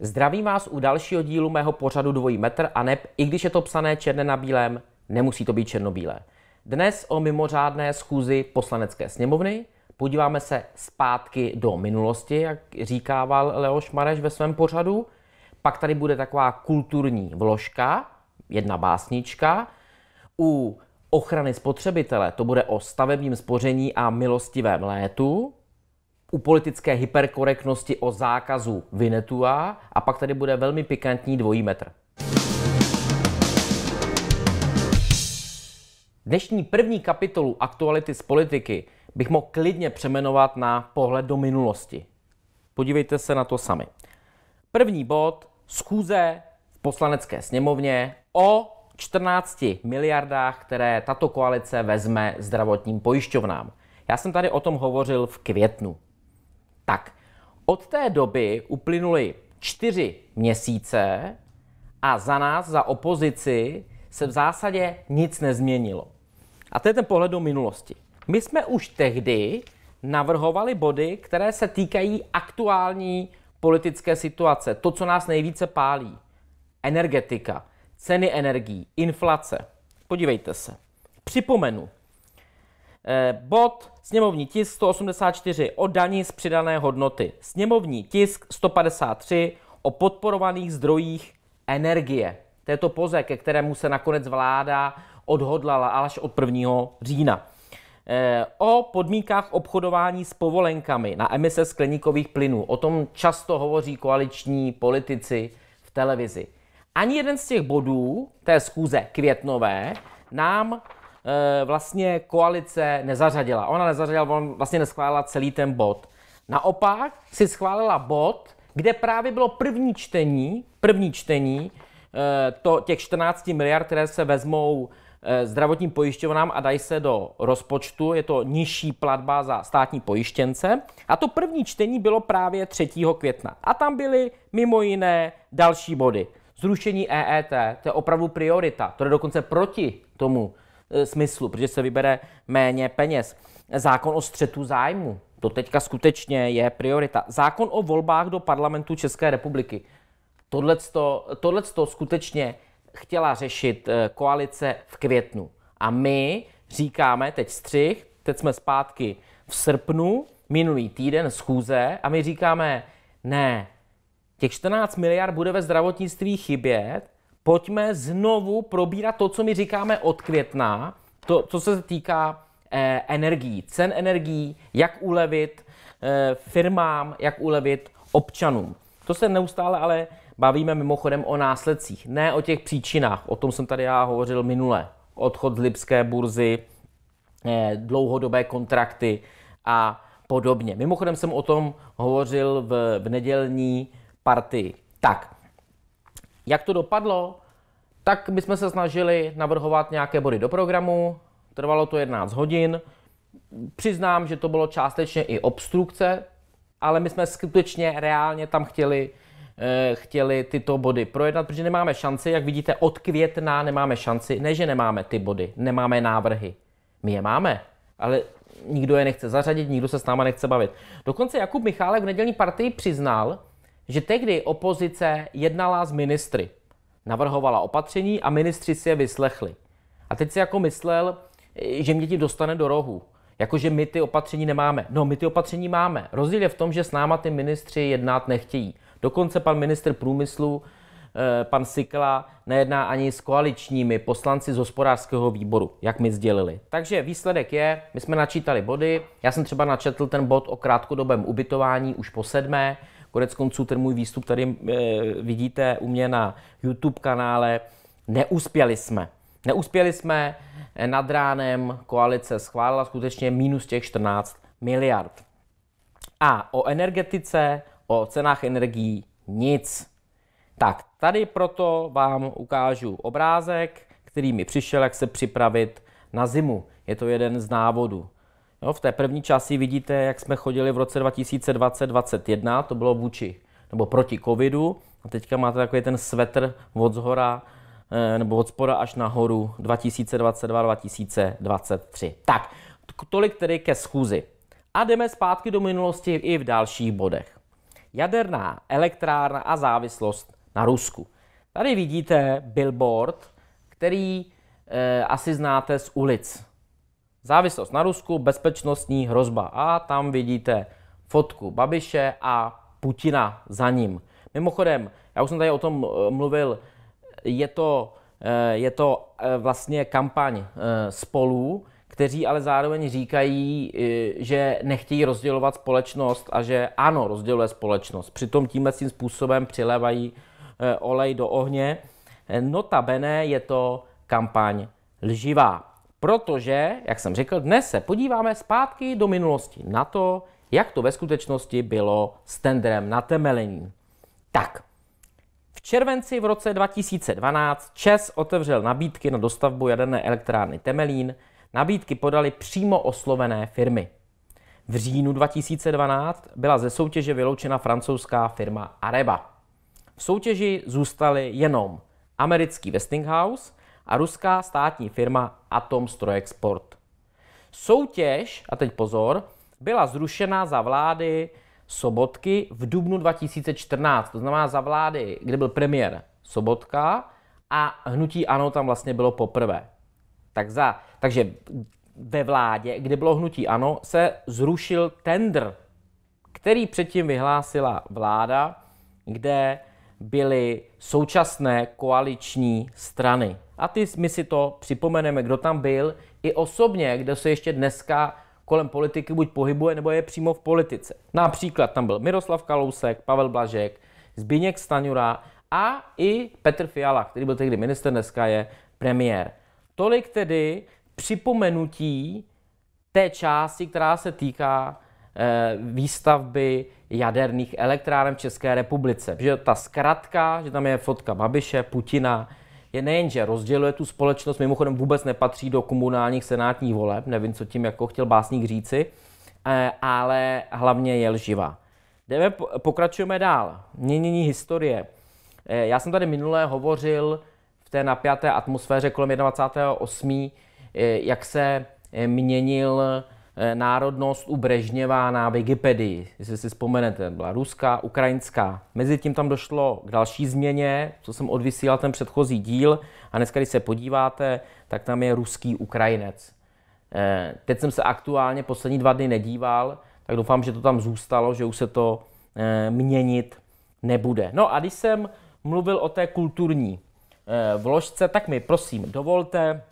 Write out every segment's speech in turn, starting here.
Zdravím vás u dalšího dílu mého pořadu Dvojí metr a neb, i když je to psané černé na bílém, nemusí to být černobílé. Dnes o mimořádné schůzi poslanecké sněmovny, Podíváme se zpátky do minulosti, jak říkával Leoš Mareš ve svém pořadu. Pak tady bude taková kulturní vložka, jedna básnička. U ochrany spotřebitele to bude o stavebním spoření a milostivém létu. U politické hyperkorektnosti o zákazu Vinetua a pak tady bude velmi pikantní dvojí metr. Dnešní první kapitolu aktuality z politiky bych mohl klidně přemenovat na pohled do minulosti. Podívejte se na to sami. První bod, schůze v poslanecké sněmovně o 14 miliardách, které tato koalice vezme zdravotním pojišťovnám. Já jsem tady o tom hovořil v květnu. Tak, od té doby uplynuly čtyři měsíce a za nás, za opozici, se v zásadě nic nezměnilo. A to je ten pohled do minulosti. My jsme už tehdy navrhovali body, které se týkají aktuální politické situace, to, co nás nejvíce pálí. Energetika, ceny energií, inflace. Podívejte se. Připomenu. Eh, bod sněmovní tisk 184 o daní z přidané hodnoty. Sněmovní tisk 153 o podporovaných zdrojích energie. To je to poze, ke kterému se nakonec vláda odhodlala až od 1. října. Eh, o podmínkách obchodování s povolenkami na emise skleníkových plynů. O tom často hovoří koaliční politici v televizi. Ani jeden z těch bodů té schůze květnové nám e, vlastně koalice nezařadila. Ona nezařadila, on vlastně neschválila celý ten bod. Naopak si schválila bod, kde právě bylo první čtení, první čtení e, to, těch 14 miliard, které se vezmou Eh, zdravotním pojišťovnám a dají se do rozpočtu. Je to nižší platba za státní pojištěnce. A to první čtení bylo právě 3. května. A tam byly mimo jiné další body. Zrušení EET, to je opravdu priorita. To je dokonce proti tomu eh, smyslu, protože se vybere méně peněz. Zákon o střetu zájmu, to teďka skutečně je priorita. Zákon o volbách do parlamentu České republiky. Tohle skutečně chtěla řešit eh, koalice v květnu. A my říkáme teď střih, teď jsme zpátky v srpnu, minulý týden schůze a my říkáme, ne, těch 14 miliard bude ve zdravotnictví chybět, pojďme znovu probírat to, co my říkáme od května, to, co se týká eh, energií, cen energií, jak ulevit eh, firmám, jak ulevit občanům. To se neustále ale bavíme mimochodem o následcích, ne o těch příčinách. O tom jsem tady já hovořil minule. Odchod z Lipské burzy, eh, dlouhodobé kontrakty a podobně. Mimochodem jsem o tom hovořil v, v nedělní partii. Tak, jak to dopadlo? Tak my jsme se snažili navrhovat nějaké body do programu, trvalo to 11 hodin. Přiznám, že to bylo částečně i obstrukce, ale my jsme skutečně reálně tam chtěli Eh, chtěli tyto body projednat, protože nemáme šanci, jak vidíte, od května nemáme šanci. Ne, že nemáme ty body, nemáme návrhy. My je máme, ale nikdo je nechce zařadit, nikdo se s náma nechce bavit. Dokonce Jakub Michálek v nedělní partii přiznal, že tehdy opozice jednala s ministry. Navrhovala opatření a ministři si je vyslechli. A teď si jako myslel, eh, že mě ti dostane do rohu. Jakože my ty opatření nemáme. No, my ty opatření máme. Rozdíl je v tom, že s náma ty ministři jednat nechtějí. Dokonce pan ministr průmyslu, eh, pan Sikla, nejedná ani s koaličními poslanci z hospodářského výboru, jak mi sdělili. Takže výsledek je, my jsme načítali body, já jsem třeba načetl ten bod o krátkodobém ubytování už po sedmé, konec konců ten můj výstup tady eh, vidíte u mě na YouTube kanále. Neuspěli jsme. Neuspěli jsme, eh, nad ránem koalice schválila skutečně minus těch 14 miliard. A o energetice, o cenách energií nic. Tak, tady proto vám ukážu obrázek, který mi přišel, jak se připravit na zimu. Je to jeden z návodů. Jo, no, v té první části vidíte, jak jsme chodili v roce 2020-2021, to bylo vůči nebo proti covidu. A teďka máte takový ten svetr od zhora eh, nebo od spora až nahoru 2022-2023. Tak, tolik tedy ke schůzi. A jdeme zpátky do minulosti i v dalších bodech. Jaderná elektrárna a závislost na Rusku. Tady vidíte billboard, který e, asi znáte z ulic. Závislost na Rusku, bezpečnostní hrozba. A tam vidíte fotku Babiše a Putina za ním. Mimochodem, já už jsem tady o tom eh, mluvil, je to, eh, je to vlastně kampaň spolu kteří ale zároveň říkají, eh, že nechtějí rozdělovat společnost a že ano, rozděluje společnost. Přitom tímhle tím způsobem přilevají eh, olej do ohně. Notabene je to kampaň lživá. Protože, jak jsem řekl, dnes se podíváme zpátky do minulosti na to, jak to ve skutečnosti bylo s tendrem na temelení. Tak, v červenci v roce 2012 ČES otevřel nabídky na dostavbu jaderné elektrárny Temelín, Nabídky podali přímo oslovené firmy. V říjnu 2012 byla ze soutěže vyloučena francouzská firma Areba. V soutěži zůstaly jenom americký Westinghouse a ruská státní firma Atom Stroexport. Soutěž, a teď pozor, byla zrušena za vlády Sobotky v dubnu 2014, to znamená za vlády, kde byl premiér Sobotka a hnutí ANO tam vlastně bylo poprvé tak za, takže ve vládě, kde bylo hnutí ANO, se zrušil tender, který předtím vyhlásila vláda, kde byly současné koaliční strany. A ty my si to připomeneme, kdo tam byl, i osobně, kde se ještě dneska kolem politiky buď pohybuje, nebo je přímo v politice. Například tam byl Miroslav Kalousek, Pavel Blažek, Zbigněk Staňura a i Petr Fiala, který byl tehdy minister, dneska je premiér. Tolik tedy připomenutí té části, která se týká eh, výstavby jaderných elektráren v České republice. Že ta zkratka, že tam je fotka Babiše, Putina, je nejenže rozděluje tu společnost, mimochodem vůbec nepatří do komunálních senátních voleb, nevím, co tím jako chtěl básník říci, eh, ale hlavně je lživá. Jdeme, pokračujeme dál. Měnění historie. Eh, já jsem tady minulé hovořil té napjaté atmosféře kolem 28. Eh, jak se eh, měnil eh, národnost u Brežněva na Wikipedii, jestli si vzpomenete, byla ruská, ukrajinská. Mezitím tam došlo k další změně, co jsem odvysílal ten předchozí díl a dneska, když se podíváte, tak tam je ruský Ukrajinec. Teď jsem se aktuálně poslední dva dny nedíval, tak doufám, že to tam zůstalo, že už se to měnit nebude. No a když jsem mluvil o té kulturní Eh, v ložce, tak mi prosím dovolte,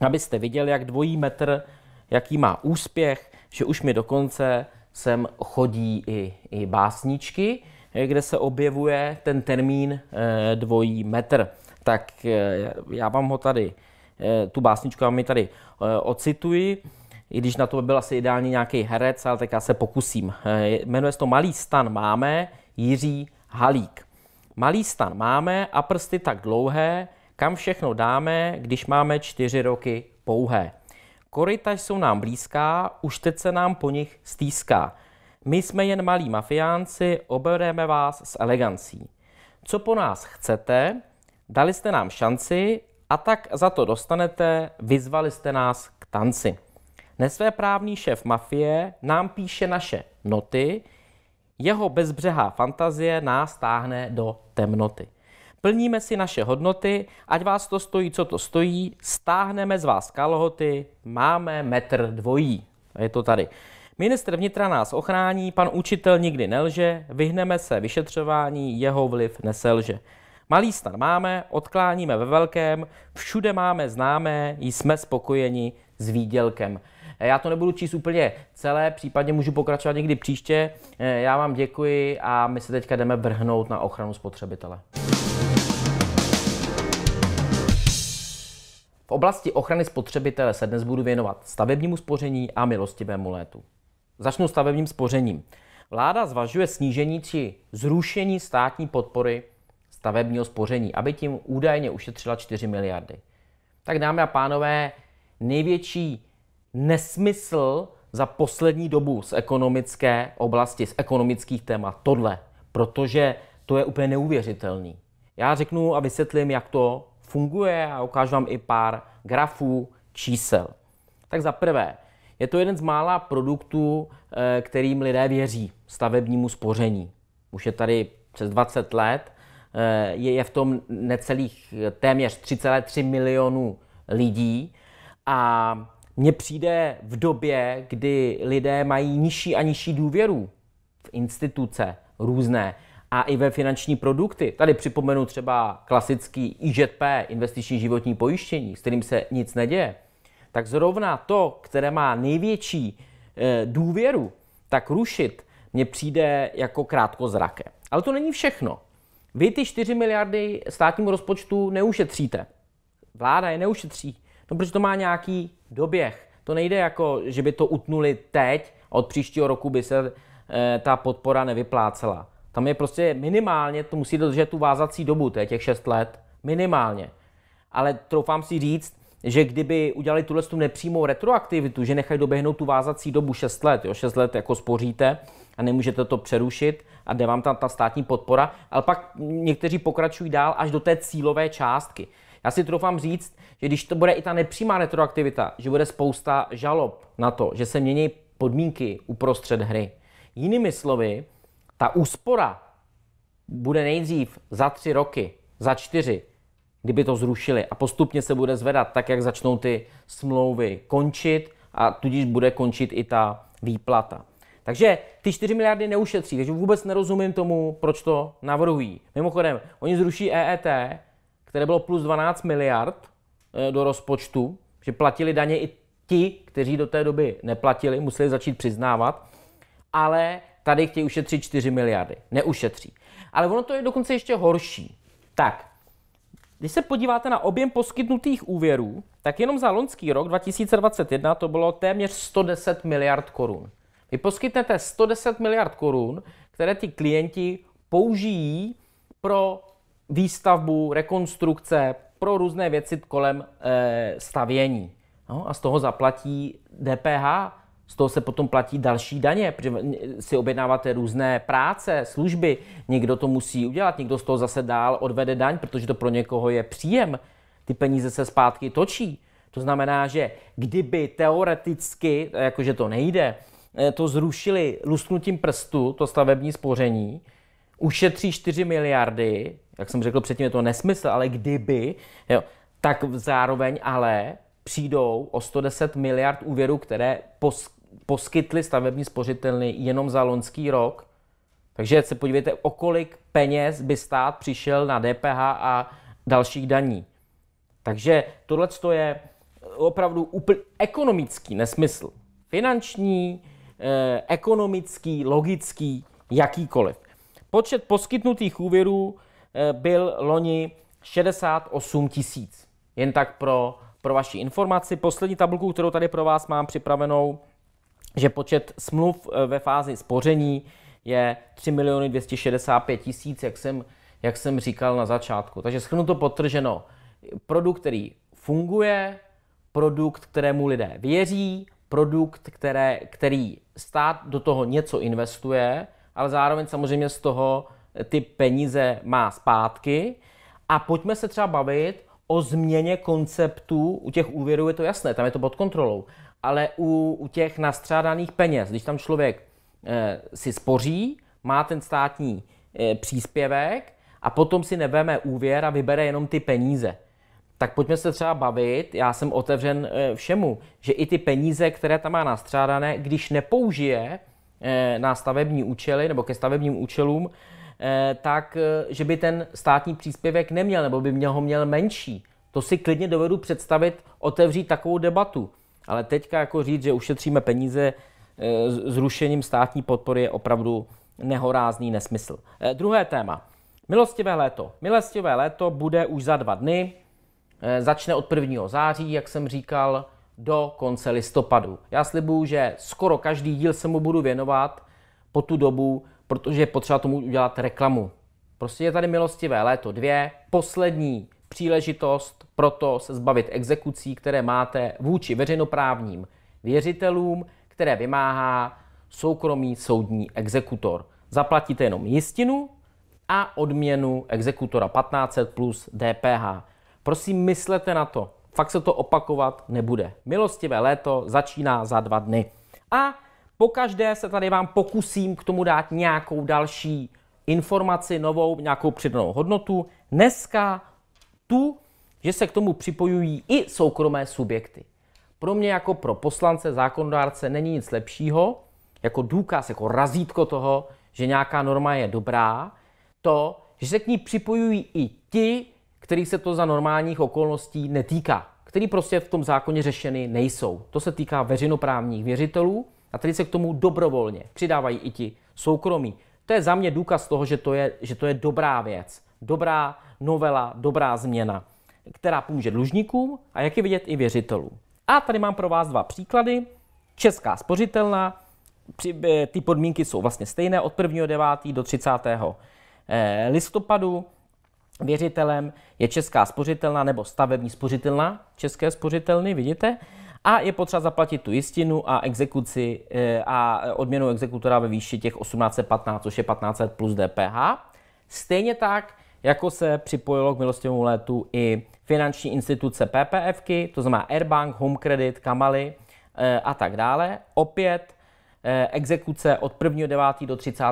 abyste viděli, jak dvojí metr, jaký má úspěch, že už mi dokonce sem chodí i, i básničky, eh, kde se objevuje ten termín eh, dvojí metr. Tak já vám ho tady, tu básničku vám mi tady ocituji, i když na to by byl asi ideálně nějaký herec, ale tak já se pokusím. Jmenuje se to Malý stan máme, Jiří Halík. Malý stan máme a prsty tak dlouhé, kam všechno dáme, když máme čtyři roky pouhé. Korytaž jsou nám blízká, už teď se nám po nich stýská. My jsme jen malí mafiánci, obereme vás s elegancí. Co po nás chcete? Dali jste nám šanci a tak za to dostanete, vyzvali jste nás k tanci. Nesvéprávný šéf mafie nám píše naše noty, jeho bezbřehá fantazie nás táhne do temnoty. Plníme si naše hodnoty, ať vás to stojí, co to stojí, stáhneme z vás kalhoty, máme metr dvojí. Je to tady. Ministr vnitra nás ochrání, pan učitel nikdy nelže, vyhneme se vyšetřování, jeho vliv neselže. Malý stan máme, odkláníme ve velkém, všude máme známé, jsme spokojeni s výdělkem. Eh, já to nebudu číst úplně celé, případně můžu pokračovat někdy příště. Eh, já vám děkuji a my se teďka jdeme vrhnout na ochranu spotřebitele. V oblasti ochrany spotřebitele se dnes budu věnovat stavebnímu spoření a milostivému létu. Začnu stavebním spořením. Vláda zvažuje snížení či zrušení státní podpory stavebního spoření, aby tím údajně ušetřila 4 miliardy. Tak dámy a pánové, největší nesmysl za poslední dobu z ekonomické oblasti, z ekonomických témat. Tohle, protože to je úplně neuvěřitelný. Já řeknu a vysvětlím, jak to funguje a ukážu vám i pár grafů, čísel. Tak za prvé, je to jeden z mála produktů, eh, kterým lidé věří, stavebnímu spoření. Už je tady přes 20 let, eh, je v tom necelých eh, téměř 3,3 milionů lidí a mně přijde v době, kdy lidé mají nižší a nižší důvěru v instituce různé a i ve finanční produkty. Tady připomenu třeba klasický IŽP, investiční životní pojištění, s kterým se nic neděje. Tak zrovna to, které má největší e, důvěru, tak rušit mně přijde jako krátkozraké. Ale to není všechno. Vy ty 4 miliardy státnímu rozpočtu neušetříte. Vláda je neušetří. No, protože to má nějaký doběh. To nejde jako, že by to utnuli teď od příštího roku by se e, ta podpora nevyplácela. Tam je prostě minimálně, to musí dodržet tu vázací dobu, to je těch 6 let, minimálně. Ale troufám si říct, že kdyby udělali tuhle tu nepřímou retroaktivitu, že nechají doběhnout tu vázací dobu 6 let, jo, 6 let jako spoříte a nemůžete to přerušit a jde vám tam ta státní podpora, ale pak někteří pokračují dál až do té cílové částky. Já si troufám říct, že když to bude i ta nepřímá retroaktivita, že bude spousta žalob na to, že se mění podmínky uprostřed hry. Jinými slovy, ta úspora bude nejdřív za tři roky, za čtyři, kdyby to zrušili a postupně se bude zvedat tak, jak začnou ty smlouvy končit a tudíž bude končit i ta výplata. Takže ty 4 miliardy neušetří, takže vůbec nerozumím tomu, proč to navrhují. Mimochodem, oni zruší EET, které bylo plus 12 miliard eh, do rozpočtu, že platili daně i ti, kteří do té doby neplatili, museli začít přiznávat, ale tady chtějí ušetřit 4 miliardy. Neušetří. Ale ono to je dokonce ještě horší. Tak, když se podíváte na objem poskytnutých úvěrů, tak jenom za loňský rok 2021 to bylo téměř 110 miliard korun. Vy poskytnete 110 miliard korun, které ti klienti použijí pro výstavbu, rekonstrukce, pro různé věci kolem e, stavění. No, a z toho zaplatí DPH, z toho se potom platí další daně, protože si objednáváte různé práce, služby, někdo to musí udělat, někdo z toho zase dál odvede daň, protože to pro někoho je příjem. Ty peníze se zpátky točí. To znamená, že kdyby teoreticky, jakože to nejde, eh, to zrušili lusknutím prstu, to stavební spoření, ušetří 4 miliardy, jak jsem řekl předtím, je to nesmysl, ale kdyby, jo, tak zároveň ale přijdou o 110 miliard úvěrů, které pos, poskytly stavební spořitelny jenom za loňský rok. Takže se podívejte, o kolik peněz by stát přišel na DPH a dalších daní. Takže tohle je opravdu úplně ekonomický nesmysl. Finanční, eh, ekonomický, logický, jakýkoliv. Počet poskytnutých úvěrů eh, byl loni 68 tisíc. Jen tak pro, pro vaši informaci. Poslední tabulku, kterou tady pro vás mám připravenou, že počet smluv eh, ve fázi spoření je 3 miliony 265 tisíc, jak jsem, jak jsem říkal na začátku. Takže to potrženo, produkt, který funguje, produkt, kterému lidé věří, produkt, které, který stát do toho něco investuje, ale zároveň samozřejmě z toho eh, ty peníze má zpátky. A pojďme se třeba bavit o změně konceptu, u těch úvěrů je to jasné, tam je to pod kontrolou, ale u, u těch nastřádaných peněz, když tam člověk e, si spoří, má ten státní e, příspěvek a potom si neveme úvěr a vybere jenom ty peníze. Tak pojďme se třeba bavit, já jsem otevřen všemu, že i ty peníze, které tam má nastřádané, když nepoužije, Eh, na stavební účely nebo ke stavebním účelům, eh, tak, eh, že by ten státní příspěvek neměl nebo by měl ho měl menší. To si klidně dovedu představit, otevřít takovou debatu. Ale teďka jako říct, že ušetříme peníze zrušením státní podpory je opravdu nehorázný nesmysl. Druhé téma. Milostivé léto. Milostivé léto bude už za dva dny. Začne od 1. září, jak jsem říkal do konce listopadu. Já slibuju, že skoro každý díl se mu budu věnovat po tu dobu, protože je potřeba tomu udělat reklamu. Prostě je tady milostivé léto dvě, poslední příležitost pro to se zbavit exekucí, které máte vůči veřejnoprávním věřitelům, které vymáhá soukromý soudní exekutor. Zaplatíte jenom jistinu a odměnu exekutora 15 plus DPH. Prosím, myslete na to fakt se to opakovat nebude. Milostivé léto začíná za dva dny. A pokaždé se tady vám pokusím k tomu dát nějakou další informaci, novou, nějakou přidanou hodnotu. Dneska tu, že se k tomu připojují i soukromé subjekty. Pro mě jako pro poslance, zákonodárce není nic lepšího, jako důkaz, jako razítko toho, že nějaká norma je dobrá, to, že se k ní připojují i ti, který se to za normálních okolností netýká, který prostě v tom zákoně řešeny nejsou. To se týká veřejnoprávních věřitelů a tady se k tomu dobrovolně přidávají i ti soukromí. To je za mě důkaz toho, že to je, že to je dobrá věc, dobrá novela, dobrá změna, která pomůže dlužníkům a jak je vidět i věřitelům. A tady mám pro vás dva příklady. Česká spořitelna, eh, ty podmínky jsou vlastně stejné od 1.9. do 30. Eh, listopadu. Věřitelem je Česká spořitelna nebo stavební spořitelna České spořitelny, vidíte? A je potřeba zaplatit tu jistinu a exekuci eh, a odměnu exekutora ve výši těch 1815, což je 15 plus DPH. Stejně tak, jako se připojilo k milostivému létu i finanční instituce PPFky, to znamená Airbank, Home Credit, Kamaly eh, a tak dále. Opět eh, exekuce od 1.9. do 30.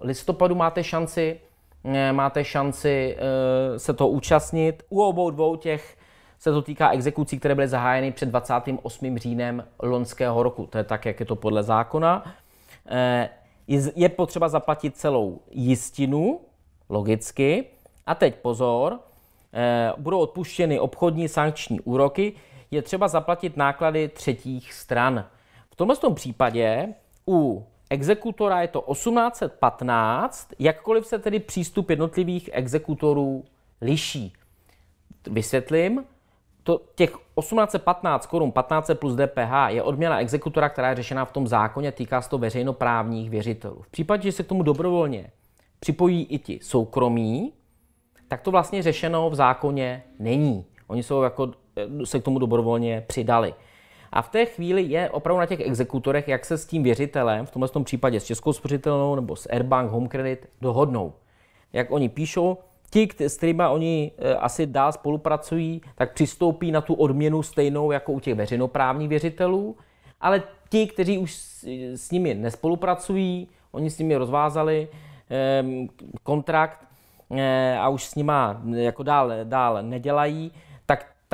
listopadu máte šanci Eh, máte šanci eh, se to účastnit. U obou dvou těch se to týká exekucí, které byly zahájeny před 28. říjnem loňského roku. To je tak, jak je to podle zákona. Eh, je potřeba zaplatit celou jistinu, logicky. A teď pozor, budou odpuštěny obchodní sankční úroky, je třeba zaplatit náklady třetích stran. V tomto případě u exekutora je to 1815, jakkoliv se tedy přístup jednotlivých exekutorů liší. Vysvětlím, to, těch 1815 korun, 15 plus DPH, je odměna exekutora, která je řešena v tom zákoně, týká se to veřejnoprávních věřitelů. V případě, že se k tomu dobrovolně připojí i ti soukromí, tak to vlastně řešeno v zákoně není. Oni jsou jako, eh, se k tomu dobrovolně přidali. A v té chvíli je opravdu na těch exekutorech, jak se s tím věřitelem, v tomhle tom případě s Českou spořitelnou nebo s Airbank, Home Credit, dohodnou. Jak oni píšou, ti, s kterými oni e, asi dál spolupracují, tak přistoupí na tu odměnu stejnou jako u těch veřejnoprávních věřitelů, ale ti, kteří už s nimi nespolupracují, oni s nimi rozvázali kontrakt e, a už s nimi jako dál, dál nedělají,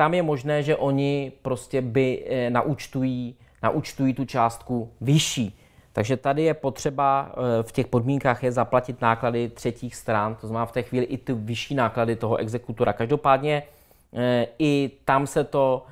tam je možné, že oni prostě by eh, naučtují, naučtují tu částku vyšší. Takže tady je potřeba eh, v těch podmínkách je zaplatit náklady třetích stran, to znamená v té chvíli i ty vyšší náklady toho exekutora. Každopádně eh, i tam se to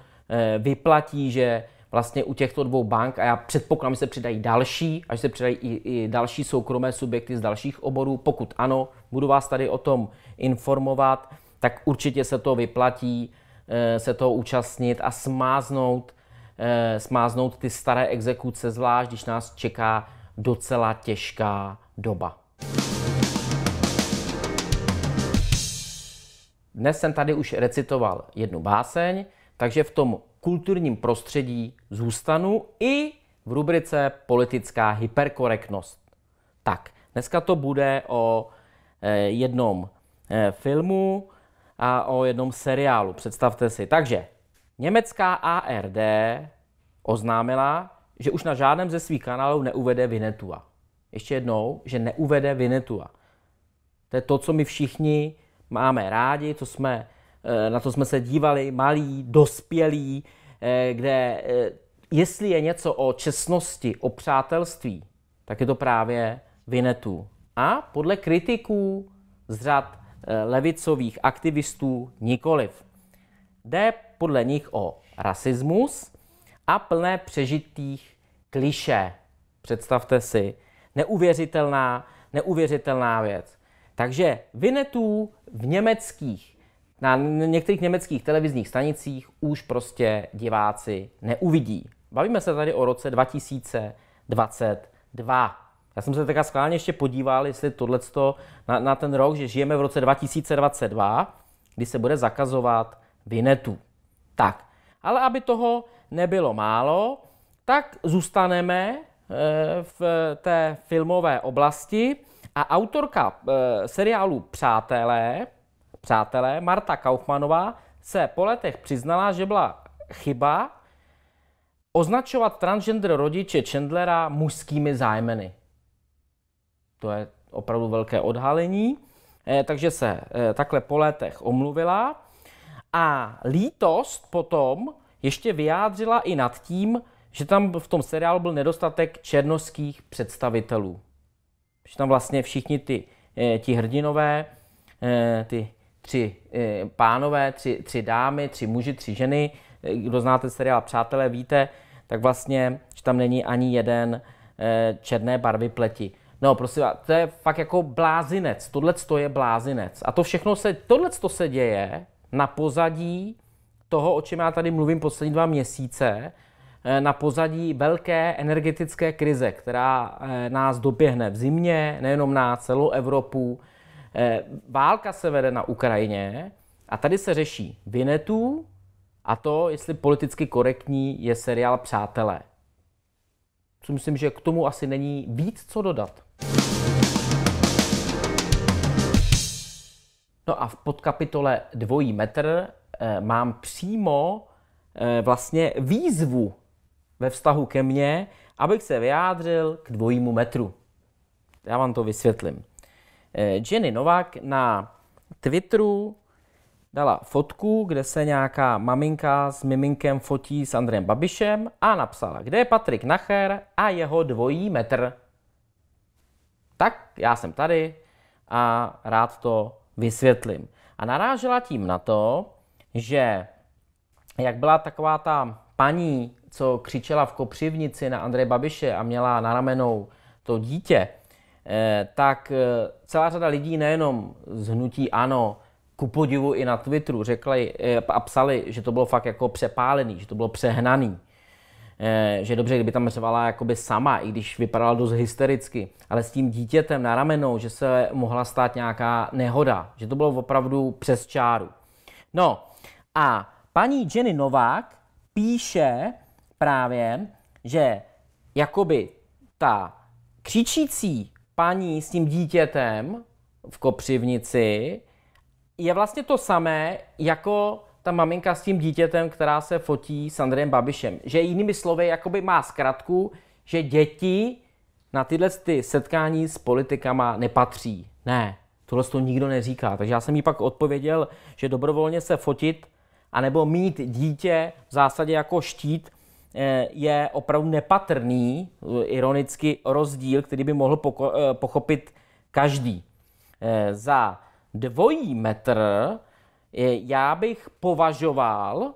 vyplatí, že vlastně u těchto dvou bank, a já předpokládám, že se přidají další, až se přidají i, i další soukromé subjekty z dalších oborů. Pokud ano, budu vás tady o tom informovat, tak určitě se to vyplatí Eh, se toho účastnit a smáznout, eh, smáznout ty staré exekuce, zvlášť když nás čeká docela těžká doba. Dnes jsem tady už recitoval jednu báseň, takže v tom kulturním prostředí zůstanu i v rubrice politická hyperkorektnost. Tak, dneska to bude o eh, jednom filmu, a o jednom seriálu. Představte si. Takže německá ARD oznámila, že už na žádném ze svých kanálů neuvede Vinetua. Ještě jednou, že neuvede Vinetua. To je to, co my všichni máme rádi, co jsme, eh, na to jsme se dívali, malí, dospělí, eh, kde eh, jestli je něco o čestnosti, o přátelství, tak je to právě Vinetu. A podle kritiků z řad Eh, levicových aktivistů nikoliv. Jde podle nich o rasismus a plné přežitých kliše. Představte si, neuvěřitelná, neuvěřitelná věc. Takže Vinetů v německých, na některých německých televizních stanicích už prostě diváci neuvidí. Bavíme se tady o roce 2022. Já jsem se teďka skválně ještě podíval, jestli tohleto na, na ten rok, že žijeme v roce 2022, kdy se bude zakazovat vinetu. Tak, ale aby toho nebylo málo, tak zůstaneme eh, v té filmové oblasti a autorka eh, seriálu Přátelé, Přátelé, Marta Kaufmanová, se po letech přiznala, že byla chyba označovat transgender rodiče Chandlera mužskými zájmeny. To je opravdu velké odhalení. Eh, takže se eh, takhle po letech omluvila. A lítost potom ještě vyjádřila i nad tím, že tam v tom seriálu byl nedostatek černoských představitelů. Že tam vlastně všichni ty, eh, ti hrdinové, ty tři pánové, tři, tři dámy, tři muži, tři ženy, kdo znáte seriál Přátelé, víte, tak vlastně, že tam není ani jeden černé barvy pleti. No, prosím vás, to je fakt jako blázinec. Tohle je blázinec. A to všechno se, tohle se děje na pozadí toho, o čem já tady mluvím poslední dva měsíce, eh, na pozadí velké energetické krize, která eh, nás doběhne v zimě, nejenom na celou Evropu. Eh, válka se vede na Ukrajině a tady se řeší Vinetů a to, jestli politicky korektní je seriál Přátelé. Co myslím, že k tomu asi není víc co dodat. No a v podkapitole dvojí metr eh, mám přímo eh, vlastně výzvu ve vztahu ke mně, abych se vyjádřil k dvojímu metru. Já vám to vysvětlím. Eh, Jenny Novak na Twitteru dala fotku, kde se nějaká maminka s miminkem fotí s Andrem Babišem a napsala, kde je Patrik Nacher a jeho dvojí metr tak já jsem tady a rád to vysvětlím. A narážela tím na to, že jak byla taková ta paní, co křičela v kopřivnici na Andreje Babiše a měla na ramenou to dítě, eh, tak eh, celá řada lidí nejenom z hnutí ANO, ku podivu i na Twitteru řekli eh, a psali, že to bylo fakt jako přepálený, že to bylo přehnaný. Eh, že dobře, kdyby tam řvala jakoby sama, i když vypadala dost hystericky, ale s tím dítětem na ramenou, že se mohla stát nějaká nehoda, že to bylo opravdu přes čáru. No a paní Jenny Novák píše právě, že jakoby ta křičící paní s tím dítětem v Kopřivnici je vlastně to samé jako ta maminka s tím dítětem, která se fotí s Andrejem Babišem. Že jinými slovy jakoby má zkratku, že děti na tyhle ty setkání s politikama nepatří. Ne, tohle to nikdo neříká. Takže já jsem jí pak odpověděl, že dobrovolně se fotit anebo mít dítě v zásadě jako štít eh, je opravdu nepatrný, eh, ironicky, rozdíl, který by mohl eh, pochopit každý. Za dvojí metr já bych považoval,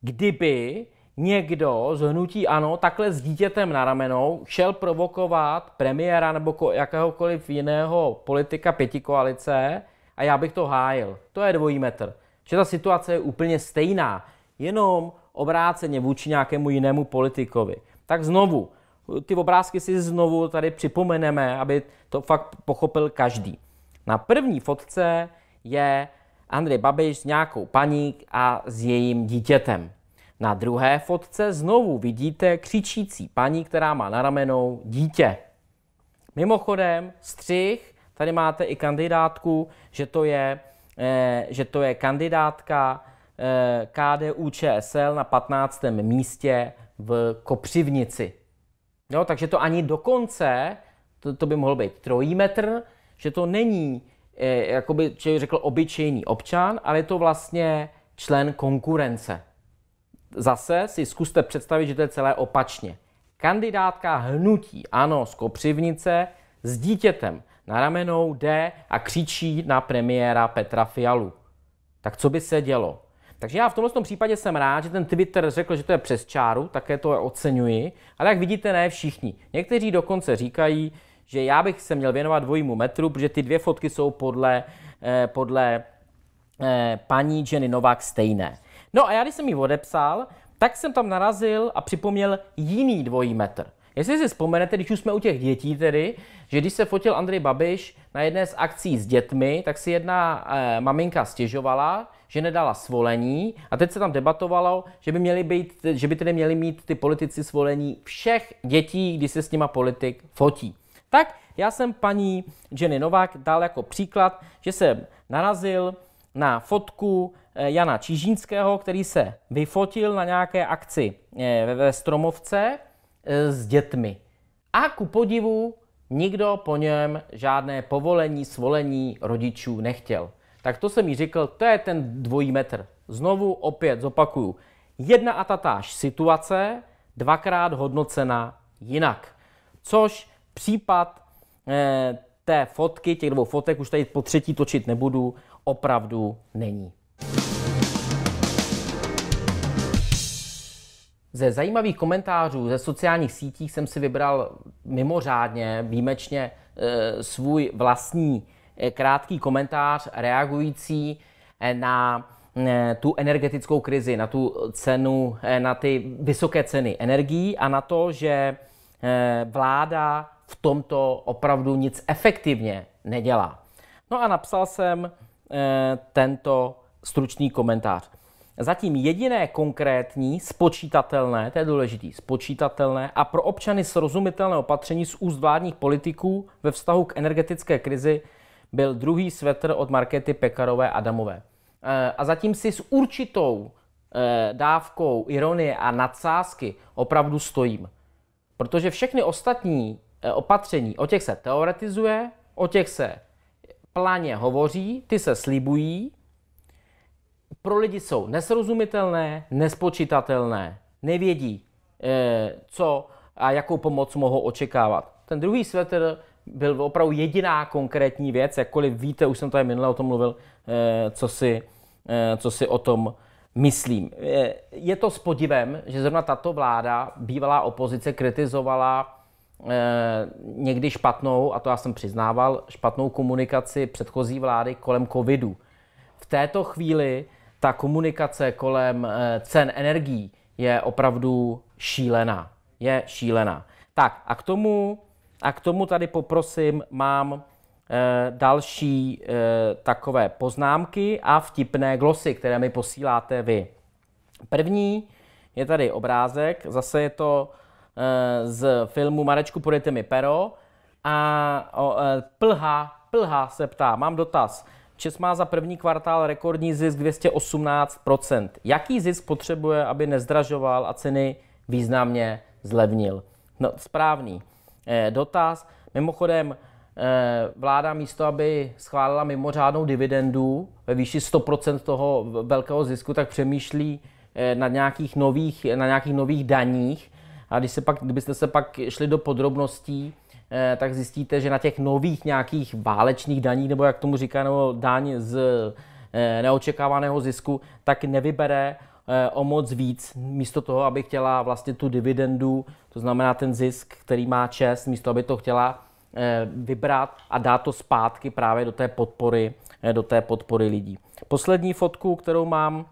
kdyby někdo z hnutí ANO takhle s dítětem na ramenou šel provokovat premiéra nebo jakéhokoliv jiného politika pěti koalice a já bych to hájil. To je dvojí metr. Že ta situace je úplně stejná, jenom obráceně vůči nějakému jinému politikovi. Tak znovu, ty obrázky si znovu tady připomeneme, aby to fakt pochopil každý. Na první fotce je Andrej Babiš s nějakou paní a s jejím dítětem. Na druhé fotce znovu vidíte křičící paní, která má na ramenou dítě. Mimochodem, střih, tady máte i kandidátku, že to je, eh, že to je kandidátka eh, KDU ČSL na 15. místě v Kopřivnici. Jo, takže to ani dokonce, to, to by mohl být trojí metr, že to není Eh, jakoby člověk řekl obyčejný občan, ale je to vlastně člen konkurence. Zase si zkuste představit, že to je celé opačně. Kandidátka hnutí, ano, z Kopřivnice, s dítětem na ramenou jde a křičí na premiéra Petra Fialu. Tak co by se dělo? Takže já v tomto tom případě jsem rád, že ten Twitter řekl, že to je přes čáru, také to oceňuji, ale jak vidíte, ne všichni. Někteří dokonce říkají, že já bych se měl věnovat dvojímu metru, protože ty dvě fotky jsou podle, eh, podle eh, paní Jenny Novák stejné. No a já, když jsem ji odepsal, tak jsem tam narazil a připomněl jiný dvojí metr. Jestli si vzpomenete, když už jsme u těch dětí tedy, že když se fotil Andrej Babiš na jedné z akcí s dětmi, tak si jedna eh, maminka stěžovala, že nedala svolení a teď se tam debatovalo, že by, měli být, že by tedy měli mít ty politici svolení všech dětí, kdy se s nima politik fotí. Tak já jsem paní Jenny Novák dal jako příklad, že jsem narazil na fotku eh, Jana Čížínského, který se vyfotil na nějaké akci eh, ve Stromovce eh, s dětmi. A ku podivu nikdo po něm žádné povolení, svolení rodičů nechtěl. Tak to jsem jí říkal, to je ten dvojí metr. Znovu opět zopakuju. Jedna a tatáž situace, dvakrát hodnocena jinak. Což případ eh, té fotky, těch dvou fotek, už tady po třetí točit nebudu, opravdu není. Ze zajímavých komentářů ze sociálních sítí jsem si vybral mimořádně, výjimečně eh, svůj vlastní eh, krátký komentář reagující na tu energetickou krizi, na tu cenu, na ty vysoké ceny energií a na to, že vláda v tomto opravdu nic efektivně nedělá. No a napsal jsem e, tento stručný komentář. Zatím jediné konkrétní, spočítatelné, to je důležité, spočítatelné a pro občany srozumitelné opatření z úst vládních politiků ve vztahu k energetické krizi byl druhý svetr od Markety Pekarové Adamové. E, a zatím si s určitou e, dávkou ironie a nadsázky opravdu stojím. Protože všechny ostatní Eh, opatření, o těch se teoretizuje, o těch se pláně hovoří, ty se slibují, pro lidi jsou nesrozumitelné, nespočítatelné, nevědí, eh, co a jakou pomoc mohou očekávat. Ten druhý svetr byl opravdu jediná konkrétní věc, jakkoliv víte, už jsem tady minule o tom mluvil, eh, co si, co si o tom myslím. Je to s podivem, že zrovna tato vláda, bývalá opozice, kritizovala Eh, někdy špatnou, a to já jsem přiznával, špatnou komunikaci předchozí vlády kolem covidu. V této chvíli ta komunikace kolem eh, cen energií je opravdu šílená. Je šílená. Tak a k tomu, a k tomu tady poprosím, mám eh, další takové poznámky a vtipné glosy, které mi posíláte vy. První je tady obrázek, zase je to Eh, z filmu Marečku, podejte mi pero. A o, eh, Plha, Plha se ptá, mám dotaz. Čes má za první kvartál rekordní zisk 218%. Jaký zisk potřebuje, aby nezdražoval a ceny významně zlevnil? No, správný eh, dotaz. Mimochodem, eh, vláda místo, aby schválila mimořádnou dividendu ve výši 100% toho velkého zisku, tak přemýšlí eh, na, nějakých nových, na nějakých nových daních, a když se pak, kdybyste se pak šli do podrobností, eh, tak zjistíte, že na těch nových nějakých válečných daních, nebo jak tomu říká, nebo daň z eh, neočekávaného zisku, tak nevybere eh, o moc víc, místo toho, aby chtěla vlastně tu dividendu, to znamená ten zisk, který má čest, místo aby to chtěla vybrat a dát to zpátky právě do té podpory, do té podpory lidí. Poslední fotku, kterou mám,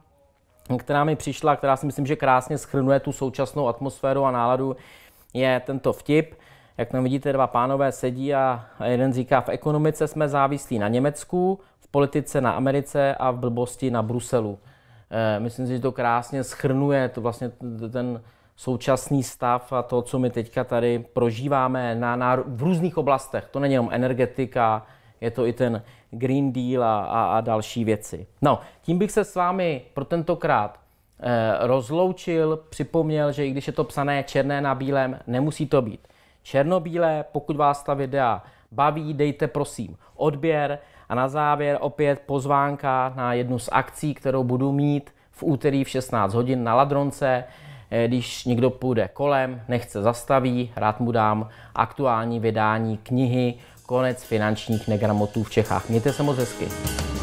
která mi přišla, která si myslím, že krásně schrnuje tu současnou atmosféru a náladu, je tento vtip. Jak tam vidíte, dva pánové sedí a jeden říká, v ekonomice jsme závislí na Německu, v politice na Americe a v blbosti na Bruselu. Eh, myslím si, že to krásně schrnuje to vlastně ten současný stav a to, co my teďka tady prožíváme na, na, v různých oblastech. To není jenom energetika, je to i ten Green Deal a, a, a další věci. No, tím bych se s vámi pro tentokrát eh, rozloučil, připomněl, že i když je to psané černé na bílém, nemusí to být černobílé. Pokud vás ta videa baví, dejte prosím odběr a na závěr opět pozvánka na jednu z akcí, kterou budu mít v úterý v 16 hodin na Ladronce eh, když někdo půjde kolem, nechce zastaví, rád mu dám aktuální vydání knihy Konec finančních negramotů v Čechách. Mějte se moc hezky.